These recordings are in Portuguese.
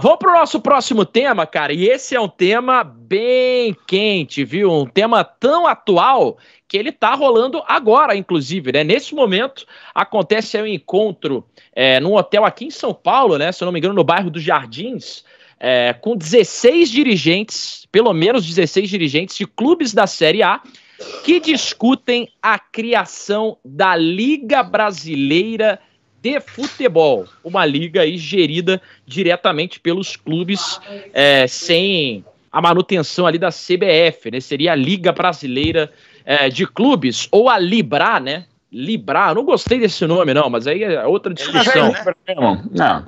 Vamos para o nosso próximo tema, cara, e esse é um tema bem quente, viu? Um tema tão atual que ele está rolando agora, inclusive, né? Nesse momento acontece um encontro é, num hotel aqui em São Paulo, né? Se eu não me engano, no bairro dos Jardins, é, com 16 dirigentes, pelo menos 16 dirigentes de clubes da Série A, que discutem a criação da Liga Brasileira de de futebol, uma liga aí gerida diretamente pelos clubes é, sem a manutenção ali da CBF, né? Seria a Liga Brasileira é, de Clubes, ou a Libra, né? Libra, não gostei desse nome, não, mas aí é outra é discussão. É, Não.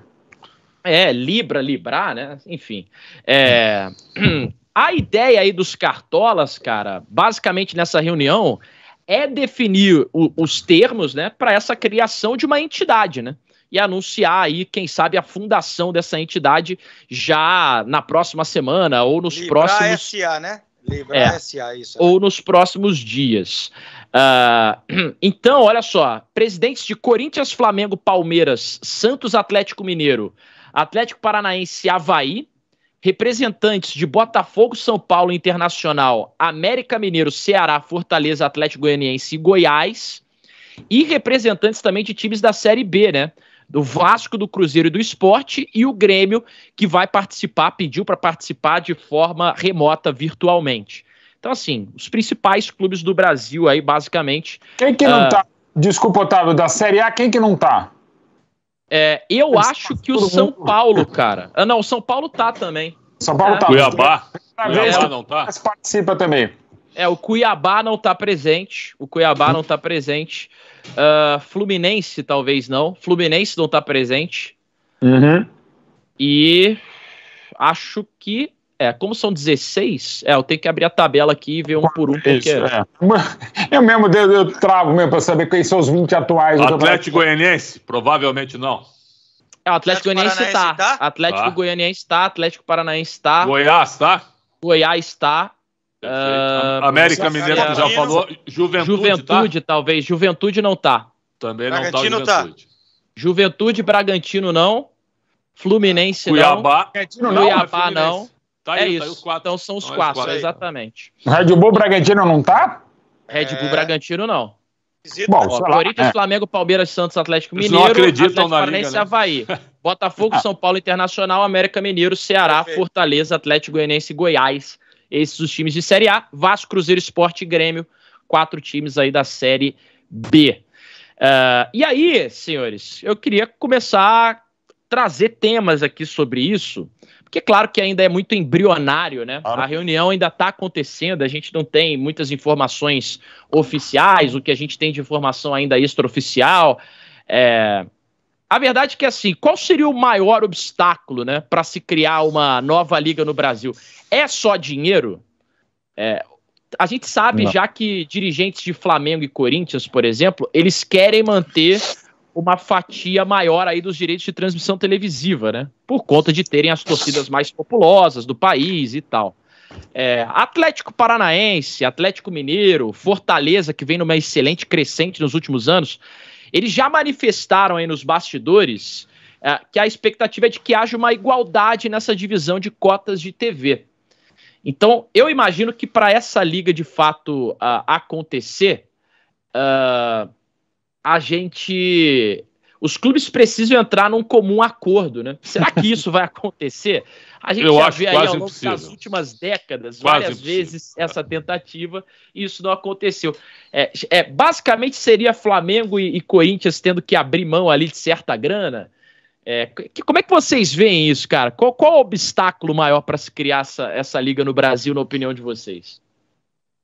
É, Libra, Libra, né? Enfim. É... A ideia aí dos cartolas, cara, basicamente nessa reunião, é definir o, os termos né, para essa criação de uma entidade, né? E anunciar aí, quem sabe, a fundação dessa entidade já na próxima semana ou nos próximos. SA, né? é, SA, isso. Né? Ou nos próximos dias. Uh, então, olha só: presidentes de Corinthians, Flamengo, Palmeiras, Santos, Atlético Mineiro, Atlético Paranaense e Havaí representantes de Botafogo, São Paulo Internacional, América Mineiro, Ceará, Fortaleza, Atlético Goianiense e Goiás, e representantes também de times da Série B, né? Do Vasco, do Cruzeiro e do Esporte, e o Grêmio, que vai participar, pediu para participar de forma remota, virtualmente. Então, assim, os principais clubes do Brasil aí, basicamente. Quem que não uh... tá? Desculpa, Otávio, da Série A, quem que não tá? É, eu Eles acho que o São Paulo, cara. Ah, não, o São Paulo tá também. São Paulo é. tá. Cuiabá. Cuiabá não tá. Mas participa também. É, o Cuiabá não tá presente. O Cuiabá não tá presente. Uh, Fluminense, talvez não. Fluminense não tá presente. Uhum. E acho que é, como são 16, é, eu tenho que abrir a tabela aqui e ver um por um, porque. É. é. Eu mesmo eu, eu travo mesmo para saber quem são os 20 atuais. Atlético Goianiense? Provavelmente não. É, o Atlético, Atlético Goianiense está. Tá? Atlético tá. Goianiense está, Atlético Paranaense está. Goiás está. Goiás está. Uh, ah, América tá. Mineiro, que já falou. Juventude, tá? Juventude tá? talvez. Juventude não tá. Também Bragantino não tá, tá. Juventude. Tá. Juventude, Bragantino não. Fluminense Cuiabá. não. Cuiabá não. Cuiabá não. Tá é aí, isso. Tá aí os quatro. Então são os quatro, é os quatro exatamente. Red Bull Bragantino não tá? Red Bull é. Bragantino não. Bom, Ó, Corinthians, é. Flamengo, Palmeiras, Santos, Atlético Mineiro, Eles não acreditam Atlético na Paranaense, Liga, né? Havaí, Botafogo, São Paulo Internacional, América Mineiro, Ceará, Fortaleza, Atlético Goianiense, Goiás. Esses os times de Série A, Vasco, Cruzeiro, Esporte e Grêmio, quatro times aí da Série B. Uh, e aí, senhores, eu queria começar a trazer temas aqui sobre isso, porque, claro, que ainda é muito embrionário, né? Claro. A reunião ainda está acontecendo, a gente não tem muitas informações oficiais, o que a gente tem de informação ainda extraoficial. É... A verdade é que, assim, qual seria o maior obstáculo, né, para se criar uma nova liga no Brasil? É só dinheiro? É, a gente sabe não. já que dirigentes de Flamengo e Corinthians, por exemplo, eles querem manter uma fatia maior aí dos direitos de transmissão televisiva, né? Por conta de terem as torcidas mais populosas do país e tal. É, Atlético Paranaense, Atlético Mineiro, Fortaleza, que vem numa excelente crescente nos últimos anos, eles já manifestaram aí nos bastidores é, que a expectativa é de que haja uma igualdade nessa divisão de cotas de TV. Então, eu imagino que para essa liga de fato uh, acontecer, uh, a gente. Os clubes precisam entrar num comum acordo, né? Será que isso vai acontecer? A gente Eu já vê aí ao longo impossível. das últimas décadas, quase várias impossível. vezes, essa tentativa, e isso não aconteceu. É, é basicamente seria Flamengo e, e, Corinthians tendo que abrir mão ali de certa grana. É, que, como é que vocês veem isso, cara? Qual, qual o obstáculo maior para se criar essa, essa liga no Brasil, na opinião de vocês?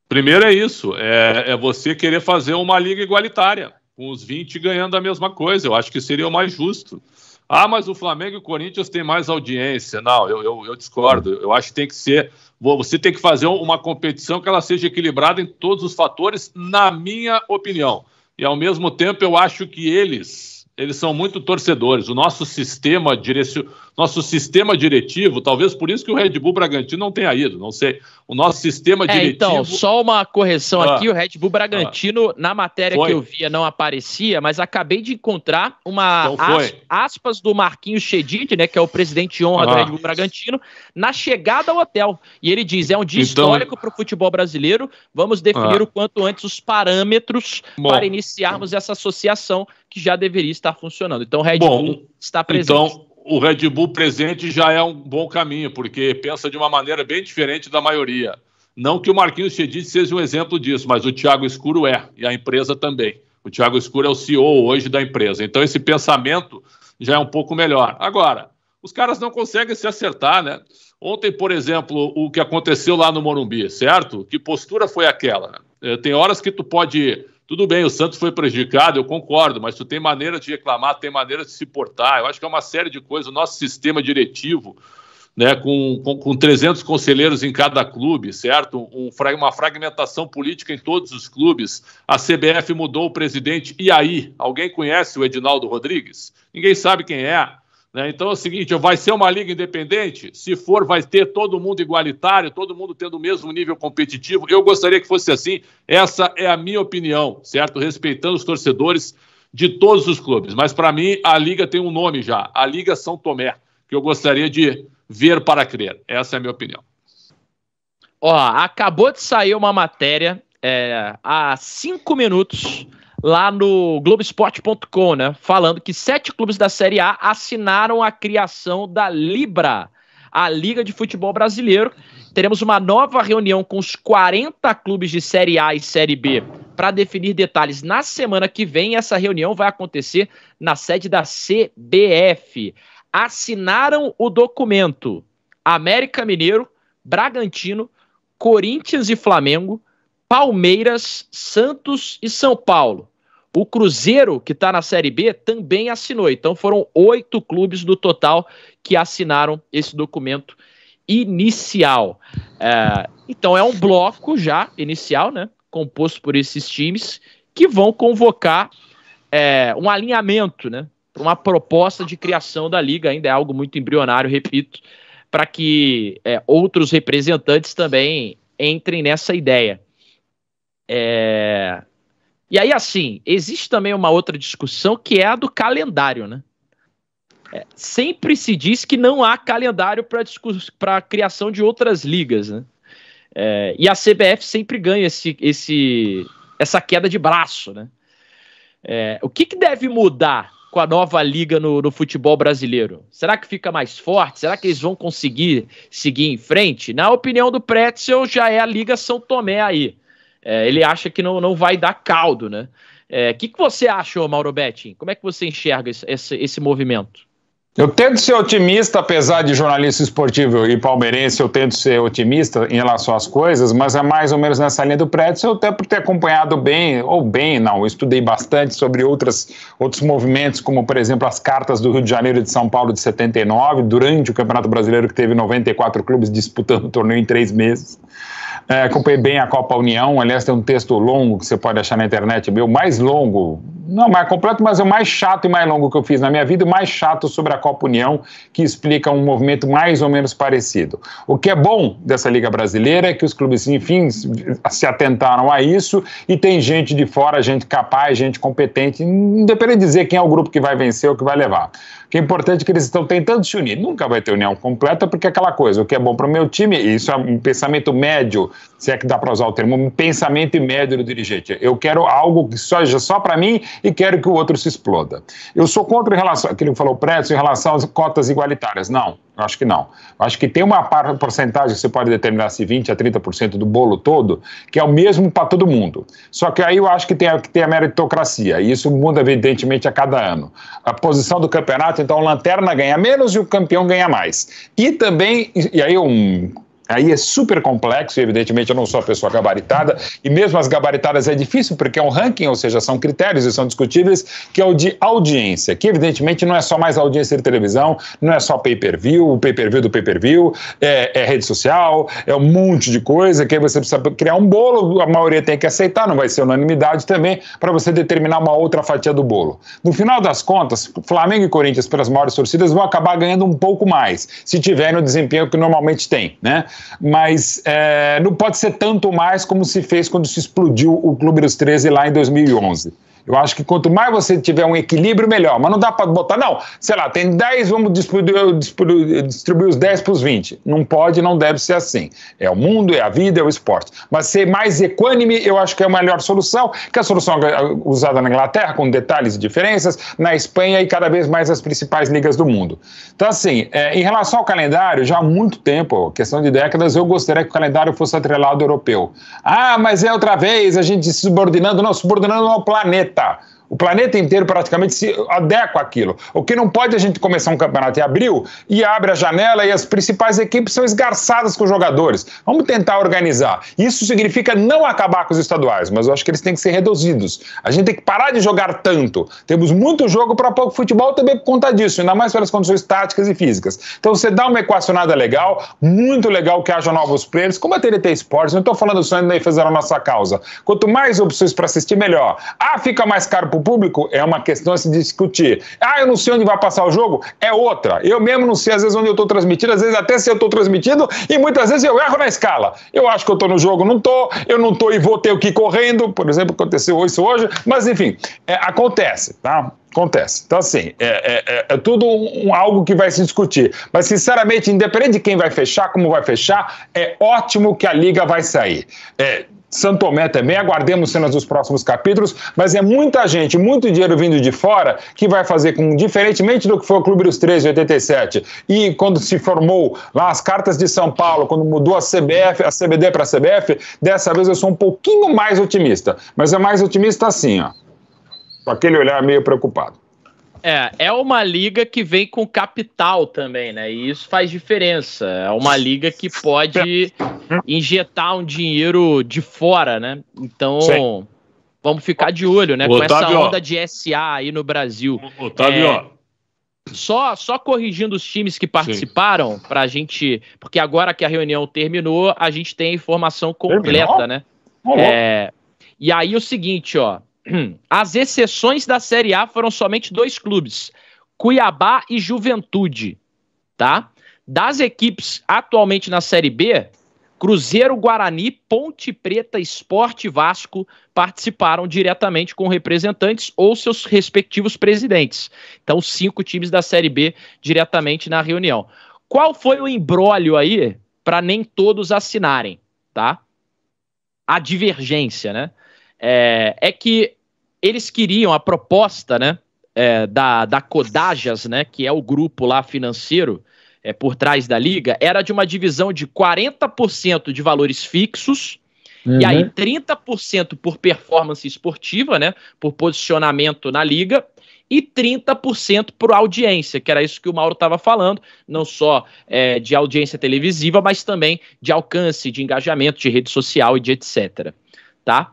Primeiro é isso, é, é, você querer fazer uma liga igualitária com os 20 ganhando a mesma coisa. Eu acho que seria o mais justo. Ah, mas o Flamengo e o Corinthians têm mais audiência. Não, eu, eu, eu discordo. Eu acho que tem que ser. Você tem que fazer uma competição que ela seja equilibrada em todos os fatores, na minha opinião. E ao mesmo tempo, eu acho que eles, eles são muito torcedores. O nosso sistema direcio, nosso sistema diretivo, talvez por isso que o Red Bull Bragantino não tenha ido, não sei. O nosso sistema é, diretivo. Então, só uma correção ah, aqui: o Red Bull Bragantino, ah, na matéria foi. que eu via, não aparecia, mas acabei de encontrar uma então as, aspas do Marquinhos Chedid, né? Que é o presidente de honra ah, do Red Bull Bragantino, na chegada ao hotel. E ele diz: é um dia então, histórico para o futebol brasileiro. Vamos definir ah. o quanto antes os parâmetros bom, para iniciarmos essa associação que já deveria estar está funcionando. Então o Red Bom, Bull está presente. Então o Red Bull presente já é um bom caminho, porque pensa de uma maneira bem diferente da maioria. Não que o Marquinhos Chedid seja um exemplo disso, mas o Thiago Escuro é, e a empresa também. O Thiago Escuro é o CEO hoje da empresa. Então esse pensamento já é um pouco melhor. Agora, os caras não conseguem se acertar, né? Ontem, por exemplo, o que aconteceu lá no Morumbi, certo? Que postura foi aquela? Eh, tem horas que tu pode tudo bem, o Santos foi prejudicado, eu concordo, mas tu tem maneira de reclamar, tem maneira de se portar. Eu acho que é uma série de coisas. O nosso sistema diretivo, né, com, com, com 300 conselheiros em cada clube, certo? Um, uma fragmentação política em todos os clubes. A CBF mudou o presidente. E aí? Alguém conhece o Edinaldo Rodrigues? Ninguém sabe quem é. Né? Então é o seguinte: vai ser uma liga independente? Se for, vai ter todo mundo igualitário, todo mundo tendo o mesmo nível competitivo. Eu gostaria que fosse assim. Essa é a minha opinião, certo? Respeitando os torcedores de todos os clubes. Mas para mim, a liga tem um nome já: a Liga São Tomé, que eu gostaria de ver para crer. Essa é a minha opinião. Ó, acabou de sair uma matéria é, há cinco minutos lá no Globoesporte.com, né? Falando que sete clubes da Série A assinaram a criação da Libra, a Liga de Futebol Brasileiro. Teremos uma nova reunião com os 40 clubes de Série A e Série B para definir detalhes na semana que vem. Essa reunião vai acontecer na sede da CBF. Assinaram o documento América Mineiro, Bragantino, Corinthians e Flamengo, Palmeiras, Santos e São Paulo. O Cruzeiro, que está na Série B, também assinou. Então foram oito clubes do total que assinaram esse documento inicial. É, então é um bloco já inicial, né? Composto por esses times que vão convocar é, um alinhamento, né? Uma proposta de criação da liga ainda é algo muito embrionário, repito, para que é, outros representantes também entrem nessa ideia. É, e aí, assim, existe também uma outra discussão que é a do calendário, né? É, sempre se diz que não há calendário para a criação de outras ligas, né? É, e a CBF sempre ganha esse, esse, essa queda de braço, né? É, o que, que deve mudar com a nova liga no, no, futebol brasileiro? Será que fica mais forte? Será que eles vão conseguir seguir em frente? Na opinião do Pretzel, já é a Liga São Tomé aí. É, ele acha que não, não vai dar caldo, né? O é, que, que você achou, Mauro Betting? Como é que você enxerga esse, esse, esse movimento? Eu tento ser otimista, apesar de jornalista esportivo e palmeirense, eu tento ser otimista em relação às coisas, mas é mais ou menos nessa linha do prédio. Eu até por ter acompanhado bem, ou bem, não, eu estudei bastante sobre outras, outros movimentos, como por exemplo as cartas do Rio de Janeiro e de São Paulo de 79, durante o Campeonato Brasileiro, que teve 94 clubes disputando o torneio em três meses. É, acompanhei bem a Copa União, aliás, tem um texto longo que você pode achar na internet, meu, mais longo, não mais completo, mas é o mais chato e mais longo que eu fiz na minha vida, o mais chato sobre a Copa União, que explica um movimento mais ou menos parecido. O que é bom dessa Liga Brasileira é que os clubes, enfim, se atentaram a isso e tem gente de fora, gente capaz, gente competente, independente de dizer quem é o grupo que vai vencer ou que vai levar que é importante que eles estão tentando se unir. Nunca vai ter união completa, porque é aquela coisa, o que é bom para o meu time, isso é um pensamento médio se é que dá para usar o termo, um pensamento médio do dirigente. Eu quero algo que seja só para mim e quero que o outro se exploda. Eu sou contra em relação, aquilo que falou o em relação às cotas igualitárias. Não, eu acho que não. Eu acho que tem uma porcentagem que você pode determinar se 20% a 30% do bolo todo, que é o mesmo para todo mundo. Só que aí eu acho que tem, a, que tem a meritocracia, e isso muda evidentemente a cada ano. A posição do campeonato, então, o lanterna ganha menos e o campeão ganha mais. E também, e aí um Aí é super complexo e, evidentemente, eu não sou a pessoa gabaritada, e mesmo as gabaritadas é difícil porque é um ranking, ou seja, são critérios e são discutíveis, que é o de audiência, que, evidentemente, não é só mais audiência de televisão, não é só pay-per-view, o pay-per-view do pay-per-view, é, é, rede social, é um monte de coisa, que aí você precisa criar um bolo, a maioria tem que aceitar, não vai ser unanimidade também, para você determinar uma outra fatia do bolo. No final das contas, Flamengo e Corinthians, pelas maiores torcidas, vão acabar ganhando um pouco mais, se tiverem o desempenho que normalmente tem, né? mas é, não pode ser tanto mais como se fez quando se explodiu o Clube dos 13 lá em 2011. Eu acho que quanto mais você tiver um equilíbrio, melhor. Mas não dá para botar, não, sei lá, tem 10, vamos distribuir, distribuir, os 10 para os 20. Não pode, não deve ser assim. É o mundo, é a vida, é o esporte. Mas ser mais equânime, eu acho que é a melhor solução, que é a solução eh, usada na Inglaterra, com detalhes e diferenças, na Espanha e cada vez mais as principais ligas do mundo. Então, assim, é, em relação ao calendário, já há muito tempo, questão de décadas, eu gostaria que o calendário fosse atrelado ao europeu. Ah, mas é outra vez, a gente se subordinando, não, subordinando ao planeta tá, o planeta inteiro praticamente se adequa àquilo. O que não pode é a gente começar um campeonato em abril e abre a janela e as principais equipes são esgarçadas com os jogadores. Vamos tentar organizar. Isso significa não acabar com os estaduais, mas eu acho que eles têm que ser reduzidos. A gente tem que parar de jogar tanto. Temos muito jogo para pouco futebol também por conta disso, ainda mais pelas condições táticas e físicas. Então você dá uma equacionada legal, muito legal que haja novos players, como a TNT Sports, não estou falando só em defesa da nossa causa. Quanto mais opções para assistir, melhor. Ah, fica mais caro para público é uma questão a se discutir. Ah, eu não sei onde vai passar o jogo, é outra. Eu mesmo não sei às vezes onde eu estou transmitindo, às vezes até se eu estou transmitindo, e muitas vezes eu erro na escala. Eu acho que eu estou no jogo, não estou, eu não estou e vou ter o que ir correndo, por exemplo, aconteceu isso hoje, mas enfim, é, acontece, tá? Acontece. Então, assim, é, é, é, é tudo um, algo que vai se discutir. Mas, sinceramente, independente de quem vai fechar, como vai fechar, é ótimo que a liga vai sair. É, Santo Tomé também. Aguardemos cenas dos próximos capítulos, mas é muita gente, muito dinheiro vindo de fora que vai fazer com, diferentemente do que foi o Clube dos 13 87 e quando se formou lá as cartas de São Paulo, quando mudou a CBF, a CBD para a CBF, dessa vez eu sou um pouquinho mais otimista, mas é mais otimista assim, ó, com aquele olhar meio preocupado. É, é uma liga que vem com capital também, né? E isso faz diferença. É uma liga que pode injetar um dinheiro de fora, né? Então, Sim. vamos ficar de olho, né? com essa onda de SA aí no Brasil. Otávio, é, só, só corrigindo os times que participaram, para a gente. Porque agora que a reunião terminou, a gente tem a informação completa, terminou? né? É, e aí o seguinte, ó. As exceções da Série A foram somente dois clubes, Cuiabá e Juventude, tá? Das equipes atualmente na Série B, Cruzeiro, Guarani, Ponte Preta, Esporte Vasco participaram diretamente com representantes ou seus respectivos presidentes. Então, cinco times da Série B diretamente na reunião. Qual foi o embrólio aí para nem todos assinarem, tá? A divergência, né? É, é que eles queriam a proposta, né? É, da, da Codajas, né? Que é o grupo lá financeiro é, por trás da liga, era de uma divisão de 40% de valores fixos. Uhum. E aí 30% uhum. por performance esportiva, né, por posicionamento na liga, e 30% por audiência, que era isso que o Mauro estava falando, não só é, de audiência televisiva, mas também de alcance, de engajamento, de rede social e de etc. Tá?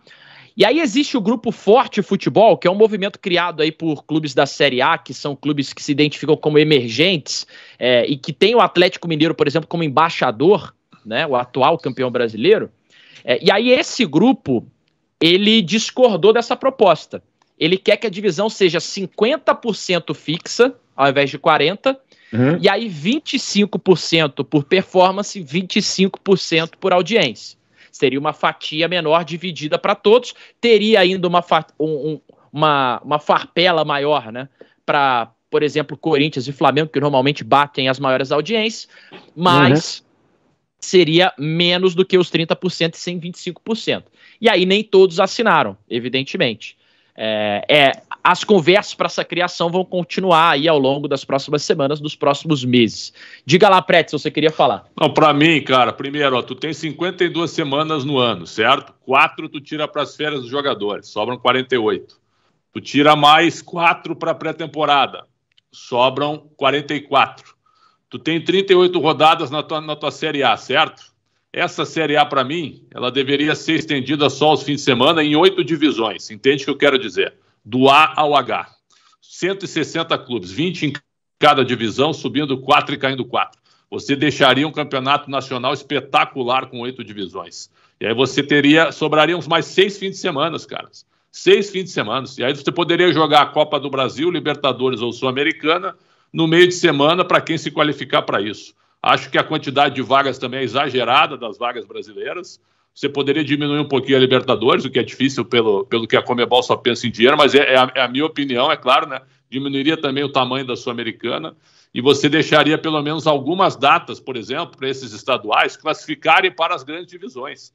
E aí existe o grupo Forte Futebol, que é um movimento criado aí por clubes da Série A, que são clubes que se identificam como emergentes é, e que tem o Atlético Mineiro, por exemplo, como embaixador, né, o atual campeão brasileiro. É, e aí esse grupo ele discordou dessa proposta. Ele quer que a divisão seja 50% fixa ao invés de 40 uhum. e aí 25% por performance, 25% por audiência. Seria uma fatia menor dividida para todos, teria ainda uma, um, uma, uma farpela maior, né? Para, por exemplo, Corinthians e Flamengo, que normalmente batem as maiores audiências, mas. Uhum seria menos do que os 30% e 125%. E aí nem todos assinaram, evidentemente. É, é, as conversas para essa criação vão continuar aí ao longo das próximas semanas, dos próximos meses. Diga lá, Pret, se você queria falar. Não, para mim, cara, primeiro, ó, tu tem 52 semanas no ano, certo? Quatro tu tira para as férias dos jogadores, sobram 48. Tu tira mais quatro para pré-temporada, sobram 44. Tu tem 38 rodadas na tua, na tua Série A, certo? Essa Série A, para mim, ela deveria ser estendida só aos fins de semana em oito divisões. Entende o que eu quero dizer? do A ao H. 160 clubes, 20 em cada divisão, subindo 4 e caindo 4. Você deixaria um campeonato nacional espetacular com oito divisões. E aí você teria, sobrariam mais seis fins de semana, caras. Seis fins de semana. E aí você poderia jogar a Copa do Brasil, Libertadores ou Sul-Americana no meio de semana para quem se qualificar para isso. Acho que a quantidade de vagas também é exagerada das vagas brasileiras. Você poderia diminuir um pouquinho a Libertadores, o que é difícil pelo, pelo que a Comebol só pensa em dinheiro, mas é, é, a, é a minha opinião, é claro, né? Diminuiria também o tamanho da Sul-Americana e você deixaria pelo menos algumas datas, por exemplo, para esses estaduais classificarem para as grandes divisões.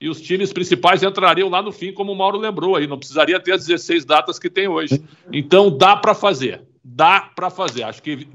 E os times principais entrariam lá no fim, como o Mauro lembrou aí, não precisaria ter as 16 datas que tem hoje. Então dá para fazer dá para fazer. Acho que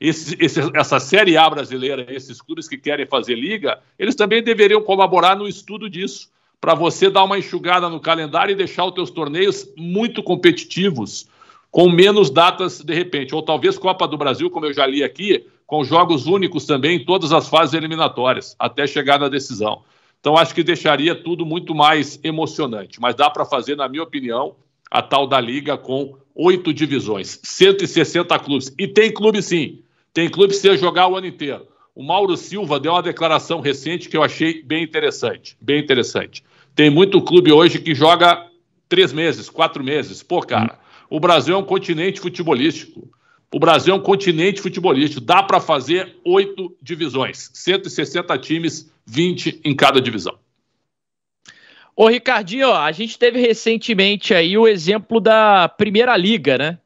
esse, esse, essa Série A brasileira, esses clubes que querem fazer liga, eles também deveriam colaborar no estudo disso, para você dar uma enxugada no calendário e deixar os teus torneios muito competitivos, com menos datas de repente. Ou talvez Copa do Brasil, como eu já li aqui, com jogos únicos também em todas as fases eliminatórias, até chegar na decisão. Então acho que deixaria tudo muito mais emocionante, mas dá para fazer, na minha opinião, a tal da liga com oito divisões, 160 clubes. E tem clube sim, tem clube que você jogar o ano inteiro. O Mauro Silva deu uma declaração recente que eu achei bem interessante, bem interessante. Tem muito clube hoje que joga três meses, quatro meses. Pô, cara, o Brasil é um continente futebolístico. O Brasil é um continente futebolístico. Dá para fazer oito divisões, 160 times, 20 em cada divisão. Ô, Ricardinho, ó, a gente teve recentemente aí o exemplo da Primeira Liga, né?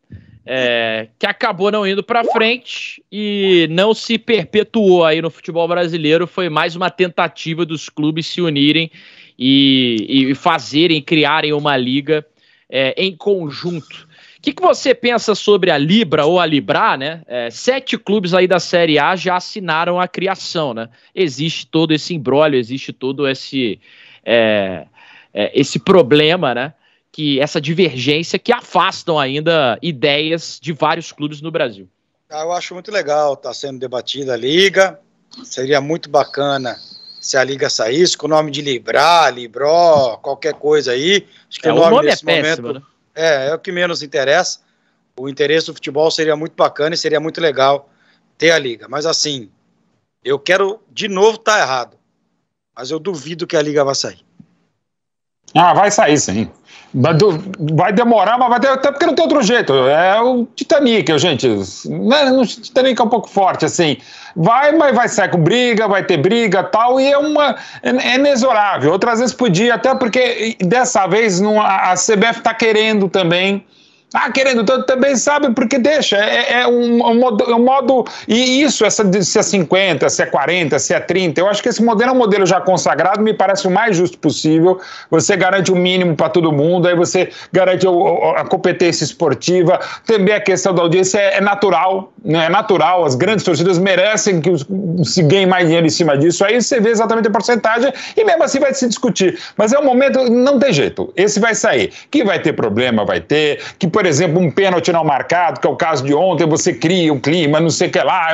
É, que acabou não indo para frente e não se perpetuou aí no futebol brasileiro. Foi mais uma tentativa dos clubes se unirem e, e fazerem, criarem uma liga é, em conjunto. O que, que, você pensa sobre a Libra ou a Libra, né? É, sete clubes aí da Série A já assinaram a criação, né? Existe todo esse embrólio, existe todo esse é, é, esse problema, né? Que essa divergência que afastam ainda ideias de vários clubes no Brasil. Ah, eu acho muito legal estar tá sendo debatida a liga. Seria muito bacana se a liga saísse com o nome de Libra, Libró, qualquer coisa aí. Acho que é, o nome, nome é nesse é péssimo, momento né? é, é o que menos interessa. O interesse do futebol seria muito bacana e seria muito legal ter a liga. Mas assim, eu quero de novo estar tá errado. Mas eu duvido que a liga vá sair. Ah, vai sair sim. Vai demorar, mas vai ter, até porque não tem outro jeito. É o Titanic, gente. Né? O Titanic é um pouco forte, assim. Vai, mas vai sair com briga, vai ter briga tal, e é uma. É, é inexorável. Outras vezes podia, até porque dessa vez não, a, a CBF está querendo também ah, querendo, também sabe porque deixa. É, é um, um, modo, é um, modo, E isso, essa, se é 50, se é 40, se é 30, eu acho que esse modelo é um modelo já consagrado, me parece o mais justo possível. Você garante o mínimo para todo mundo, aí você garante o, a competência esportiva. Também a questão da audiência é, é natural, né? é natural. As grandes torcidas merecem que os, se ganhe mais dinheiro em cima disso. Aí você vê exatamente a porcentagem e mesmo assim vai se discutir. Mas é um momento, não tem jeito. Esse vai sair. Que vai ter problema, vai ter. Que, por exemplo, um pênalti não marcado, que é o caso de ontem, você cria um clima, não sei o que lá,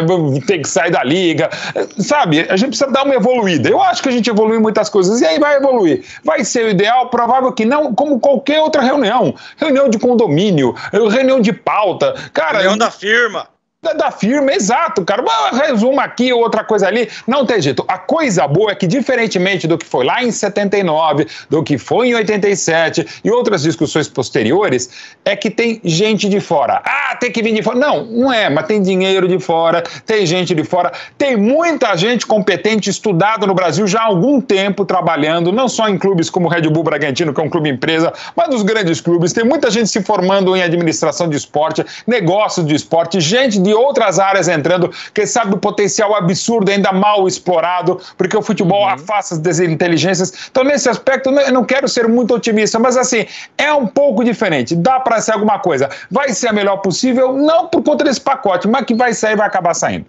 tem que sair da liga. Sabe, a gente precisa dar uma evoluída. Eu acho que a gente evolui muitas coisas, e aí vai evoluir. Vai ser o ideal, provável que não, como qualquer outra reunião. Reunião de condomínio, reunião de pauta. Cara, reunião da firma da firma, exato, cara. Resumo aqui, outra coisa ali. Não tem jeito. A coisa boa é que, diferentemente do que foi lá em 79, do que foi em 87 e outras discussões posteriores, é que tem gente de fora. Ah, tem que vir de fora. Não, não é, mas tem dinheiro de fora, tem gente de fora, tem muita gente competente, estudada no Brasil já há algum tempo trabalhando, não só em clubes como o Red Bull Bragantino, que é um clube empresa, mas nos grandes clubes. Tem muita gente se formando em administração de esporte, negócios de esporte, gente de outras áreas entrando, que sabe o potencial absurdo ainda mal explorado, porque o futebol uhum. afasta as desinteligências. Então, nesse aspecto, eu não quero ser muito otimista, mas assim, é um pouco diferente. Dá para ser alguma coisa. Vai ser a melhor possível, não por conta desse pacote, mas que vai sair vai acabar saindo.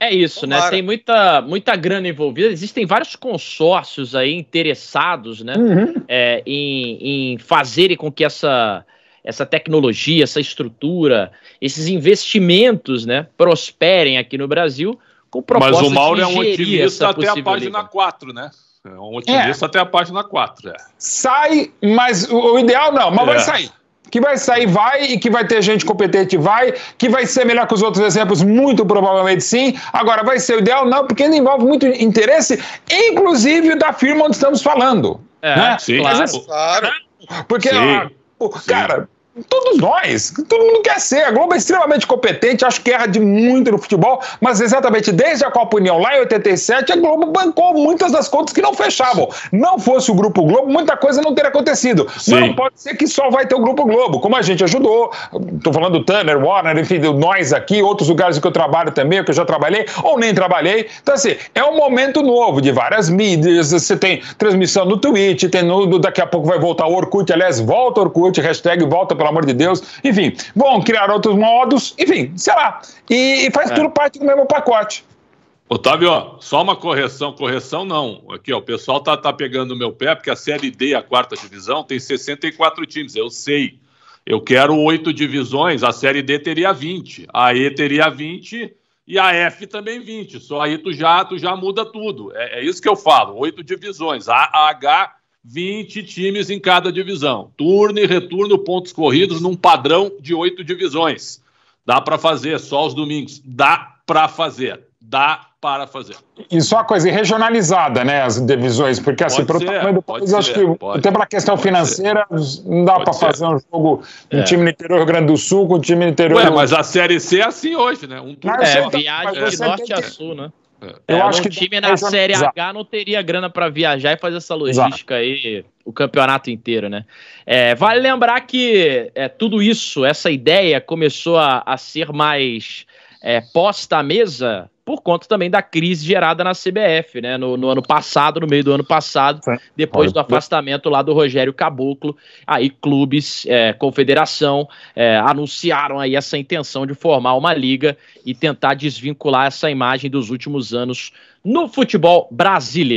É isso, né? Tomara. né? Tem muita, muita grana envolvida. Existem vários consórcios aí interessados, né? Uhum. É, em, em fazerem com que essa essa tecnologia, essa estrutura, esses investimentos né, prosperem aqui no Brasil com proposta Mas o Mauro é um né? é é. otimista até a página 4, né? É um otimista é. até a página 4. É. Sai, mas o ideal não, mas é. vai sair. Que vai sair, vai, e que vai ter gente competente, vai, que vai ser melhor que os outros exemplos, muito provavelmente sim. Agora, vai ser o ideal? Não, porque ele envolve muito interesse, inclusive da firma onde estamos falando. É, né? sim. claro. É porque, sim. o, cara, todos nós, todo mundo quer ser. A Globo é extremamente competente, acho que erra de muito no futebol, mas exatamente desde a Copa União lá em 87, a Globo bancou muitas das contas que não fechavam. Não fosse o Grupo Globo, muita coisa não teria acontecido. Sim. não pode ser que só vai ter o Grupo Globo, como a gente ajudou. Estou falando do Turner, Warner, enfim, nós aqui, outros lugares que eu trabalho também, que eu já trabalhei ou nem trabalhei. Então, assim, é um momento novo de várias mídias. Você tem transmissão no Twitch, tem no, daqui a pouco vai voltar o Orkut, aliás, volta o Orkut, hashtag volta pela pelo amor de Deus. Enfim, vão criar outros modos, enfim, sei lá. E, e faz é. tudo parte do mesmo pacote. Otávio, ó, só uma correção, correção não. Aqui, ó, o pessoal tá, tá pegando o meu pé, porque a Série D, a quarta divisão, tem 64 times, eu sei. Eu quero oito divisões, a Série D teria 20, a E teria 20 e a F também 20. Só aí tu já, tu já muda tudo. É, é isso que eu falo, oito divisões. A, a H 20 times em cada divisão. Turno e retorno, pontos corridos num padrão de oito divisões. Dá para fazer, só os domingos. Dá para fazer. Dá para fazer. E só uma coisa, e regionalizada, né, as divisões, porque assim, pelo tamanho do país, acho que pode, até para a questão financeira, ser. não dá para fazer um jogo, um é. time no interior do Rio Grande do Sul com um time no interior... Ué, mas a Série C é assim hoje, né? Um turno... É, é, viagem de norte a sul, né? É, Eu é, acho que time na Série H Exato. não teria grana para viajar e fazer essa logística Exato. aí o campeonato inteiro, né? É, vale lembrar que é, tudo isso, essa ideia começou a, a ser mais é, posta à mesa por conta também da crise gerada na CBF, né? No, no ano passado, no meio do ano passado, depois do afastamento lá do Rogério Caboclo, aí clubes, é, confederação, é, anunciaram aí essa intenção de formar uma liga e tentar desvincular essa imagem dos últimos anos no futebol brasileiro.